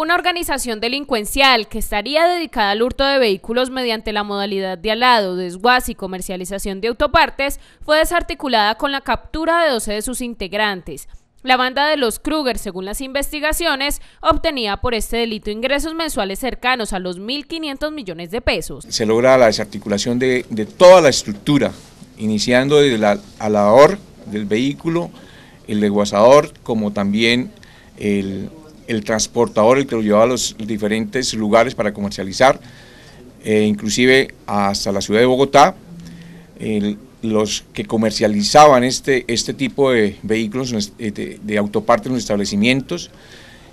Una organización delincuencial que estaría dedicada al hurto de vehículos mediante la modalidad de alado, desguace y comercialización de autopartes fue desarticulada con la captura de 12 de sus integrantes. La banda de los Kruger, según las investigaciones, obtenía por este delito ingresos mensuales cercanos a los 1.500 millones de pesos. Se logra la desarticulación de, toda la estructura, iniciando desde el alador del vehículo, el desguazador, como también el el transportador el que lo llevaba a los diferentes lugares para comercializar, eh, inclusive hasta la ciudad de Bogotá. los que comercializaban este, este tipo de vehículos eh, de, autopartes en los establecimientos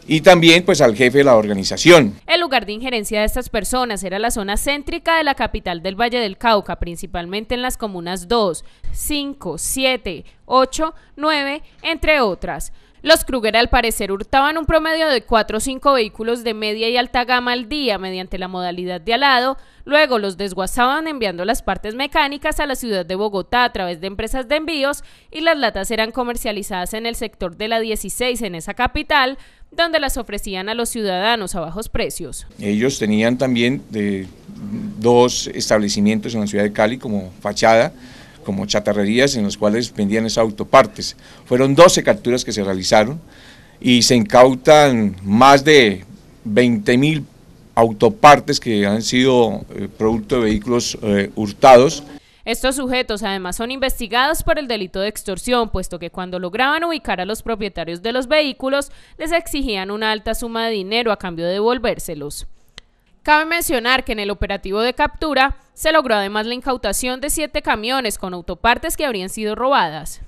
y también pues al jefe de la organización. El lugar de injerencia de estas personas era la zona céntrica de la capital del Valle del Cauca, principalmente en las comunas 2, 5, 7, 8, 9, entre otras. Los Kruger al parecer hurtaban un promedio de 4 o 5 vehículos de media y alta gama al día mediante la modalidad de alado, luego los desguazaban enviando las partes mecánicas a la ciudad de Bogotá a través de empresas de envíos y las latas eran comercializadas en el sector de la 16 en esa capital, donde las ofrecían a los ciudadanos a bajos precios. Ellos tenían también eh, dos establecimientos en la ciudad de Cali como fachada, como chatarrerías en las cuales vendían esas autopartes. Fueron 12 capturas que se realizaron y se incautan más de 20 mil autopartes que han sido eh, producto de vehículos eh, hurtados. Estos sujetos además son investigados por el delito de extorsión, puesto que cuando lograban ubicar a los propietarios de los vehículos les exigían una alta suma de dinero a cambio de devolvérselos. Cabe mencionar que en el operativo de captura se logró además la incautación de siete camiones con autopartes que habrían sido robadas.